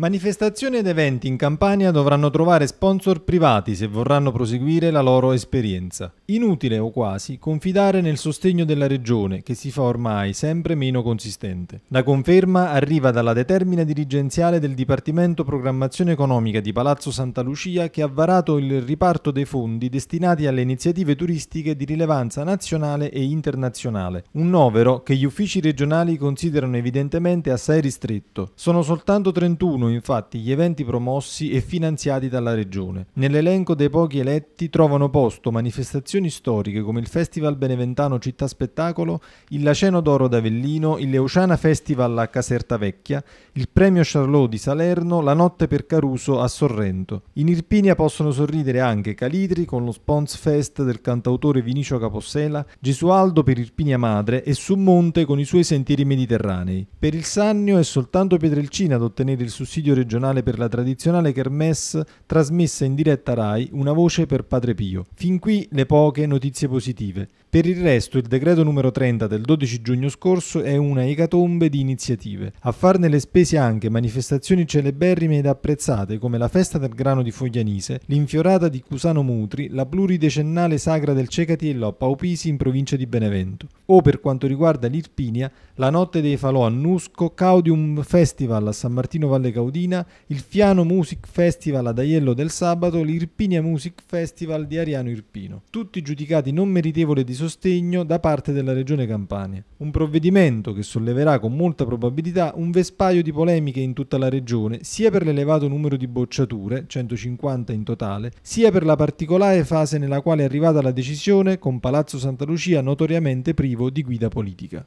Manifestazioni ed eventi in Campania dovranno trovare sponsor privati se vorranno proseguire la loro esperienza. Inutile o quasi confidare nel sostegno della regione che si fa ormai sempre meno consistente. La conferma arriva dalla determina dirigenziale del Dipartimento Programmazione Economica di Palazzo Santa Lucia che ha varato il riparto dei fondi destinati alle iniziative turistiche di rilevanza nazionale e internazionale, un novero che gli uffici regionali considerano evidentemente assai ristretto. Sono soltanto 31 infatti gli eventi promossi e finanziati dalla Regione. Nell'elenco dei pochi eletti trovano posto manifestazioni storiche come il Festival Beneventano Città Spettacolo, il Laceno d'Oro d'Avellino, il Leuciana Festival a Caserta Vecchia, il Premio Charlot di Salerno, la Notte per Caruso a Sorrento. In Irpinia possono sorridere anche Calidri con lo Spons Fest del cantautore Vinicio Capossela, Gesualdo per Irpinia Madre e Summonte con i suoi sentieri mediterranei. Per il Sannio è soltanto Pietrelcina ad ottenere il sussidio Consiglio regionale per la tradizionale Kermesse trasmessa in diretta RAI Una voce per Padre Pio. Fin qui le poche notizie positive. Per il resto il decreto numero 30 del 12 giugno scorso è una ecatombe di iniziative. A farne le spese anche manifestazioni celeberrime ed apprezzate come la festa del grano di Foglianise, l'infiorata di Cusano Mutri, la pluridecennale sagra del Cecati a Paupisi in provincia di Benevento o per quanto riguarda l'Irpinia, la notte dei falò a Nusco, Caudium Festival a San Martino Valle Caudina, il Fiano Music Festival ad Aiello del Sabato, l'Irpinia Music Festival di Ariano Irpino, tutti giudicati non meritevoli di sostegno da parte della Regione Campania. Un provvedimento che solleverà con molta probabilità un vespaio di polemiche in tutta la Regione, sia per l'elevato numero di bocciature, 150 in totale, sia per la particolare fase nella quale è arrivata la decisione, con Palazzo Santa Lucia notoriamente privo di guida politica.